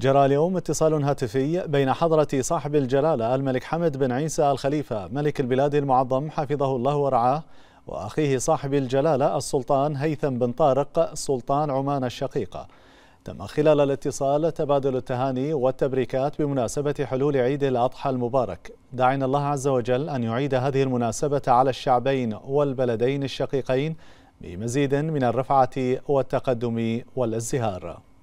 جرى اليوم اتصال هاتفي بين حضرة صاحب الجلالة الملك حمد بن عيسى الخليفة ملك البلاد المعظم حفظه الله ورعاه وأخيه صاحب الجلالة السلطان هيثم بن طارق سلطان عمان الشقيقة تم خلال الاتصال تبادل التهاني والتبريكات بمناسبة حلول عيد الأضحى المبارك دعنا الله عز وجل أن يعيد هذه المناسبة على الشعبين والبلدين الشقيقين بمزيد من الرفعة والتقدم والازدهار